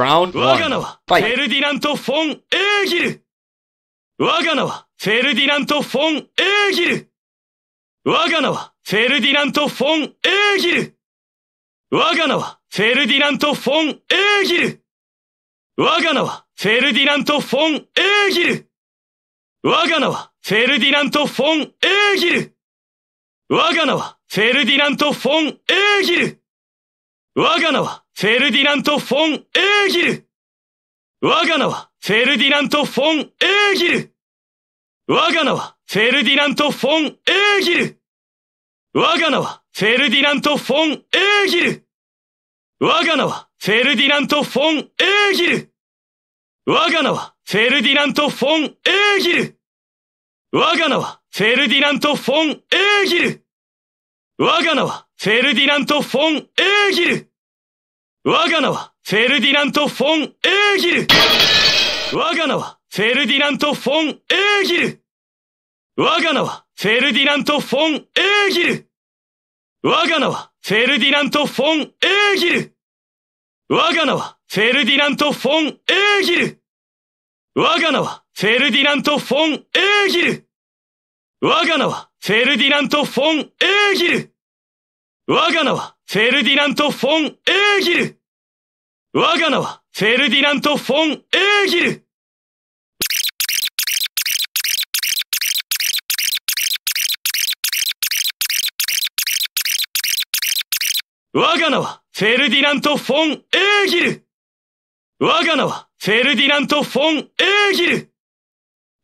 Round 我が名は、フェルディナント・フォン・エーギル我が名は、フェルディナント・フォン・エーギル我が名は、フェルディナント・フォン・エーギル我が名は、フェルディナント・フォン・エーギル我が名は、フェルディナント・フォン・エーギル我が名は、フェルディナント・フォン・エーギル我が名は、フェルディナント・フォン・エーギル我が名は、フェルディナント・フォン・エーギル我が名はフェルディナント・フォン・エーギル我が名はフェルディナント・フォン・エーギル我が名はフェルディナント・フォン・エーギル我が名はフェルディナント・フォン・エーギル我が名はフェルディナント・フォン・エーギル我が名はフェルディナント・フォン・エーギル我が名はフェルディナント・フォン・エーギル我が名はフェルディナント・フォン・エーギル我が名はフェルディナント・フォン・エーギル我が名はフェルディナント・フォン・エーギル我が名はフェルディナント・フォン・エーギル我が名はフェルディナント・フォン・エーギル我が名はフェルディナント・フォン・エーギル我が名はフェルディナント・フォン・エーギル我が名はフェルディナント・フォン・エーギル我が名は、フェルディナント・フォン・エーギル我が名は、フェルディナント・フォン・エーギル我が名は、フェルディナント・フォン・エーギル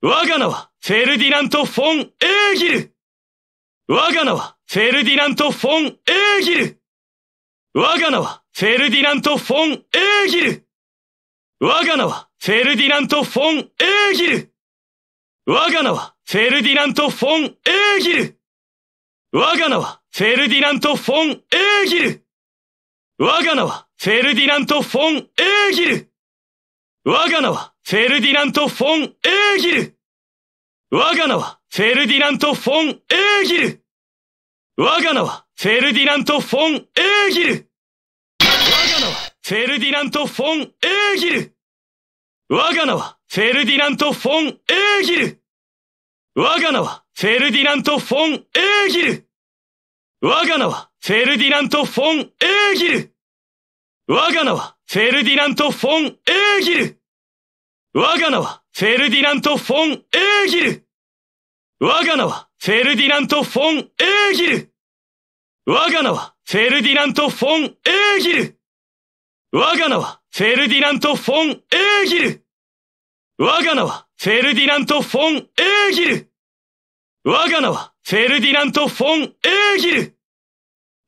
我が名は、フェルディナント・フォン・エーギル我が名は、フェルディナント・フォン・エーギル我が名はフェルディナント・フォン・エーギル我が名はフェルディナント・フォン・エーギル我が名はフェルディナント・フォン・エーギル我が名はフェルディナント・フォン・エーギル我が名はフェルディナント・フォン・エーギル我が名はフェルディナント・フォン・エーギル我が名はフェルディナント・フォン・エーギル我が名はフェルディナント・フォン・エーギルフェルディナント・フォン・エーギル我が名はフェルディナント・フォン・エーギル我が名はフェルディナント・フォン・エーギル我が名はフェルディナント・フォン・エーギル我が名はフェルディナント・フォン・エーギル我が名はフェルディナント・フォン・エーギル我が名はフェルディナント・フォン・エーギル我が名はフェルディナント・フォン・エーギル我が名はフェルディナント・フォン・エーギル我が名はフェルディナント・フォン・エーギル我が名はフェルディナント・フォン・エーギル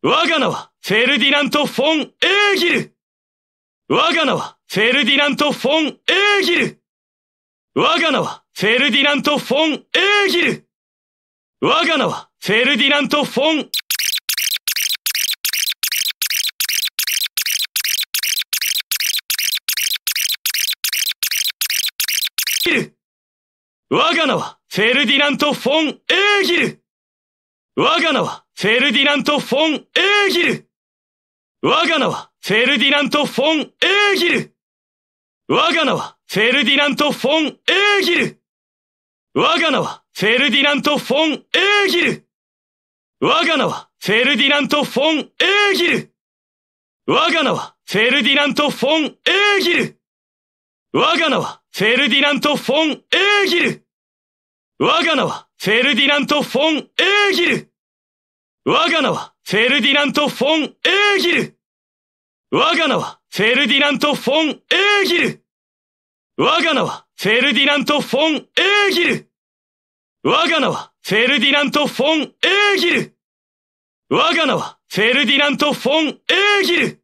我が名はフェルディナント・フォン・エーギル我が名はフェルディナント・フォン・エーギル我が名はフェルディナント・フォン・エーギル我が名はフェルディナント・フォン・ギル我が名はフェルディナント・フォン・エーギル我が名はフェルディナント・フォン・エーギル我が名はフェルディナント・フォン・エーギル我が名はフェルディナント・フォン・エーギル我が名はフェルディナント・フォン・エーギル我が名はフェルディナント・フォン・エーギル我が名はフェルディナント・フォン・エーギル我が名はフェルディナント・フォン・エーギル我が名はフェルディナント・フォン・エーギル我が名はフェルディナント・フォン・エーギル我が名はフェルディナント・フォン・エーギル我が名はフェルディナント・フォン・エーギル我が名はフェルディナント・フォン・エーギル我が名はフェルディナント・フォン・エーギル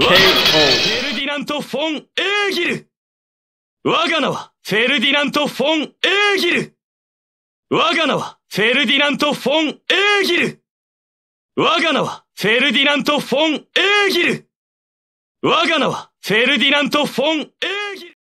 KO フェルディナント・フォン・エーギル我が名はフェルディナント・フォン・エーギル我が名はフェルディナント・フォン・エーギル我が名はフェルディナント・フォン・エーギル我が名はフェルディナント・フォン・エーギル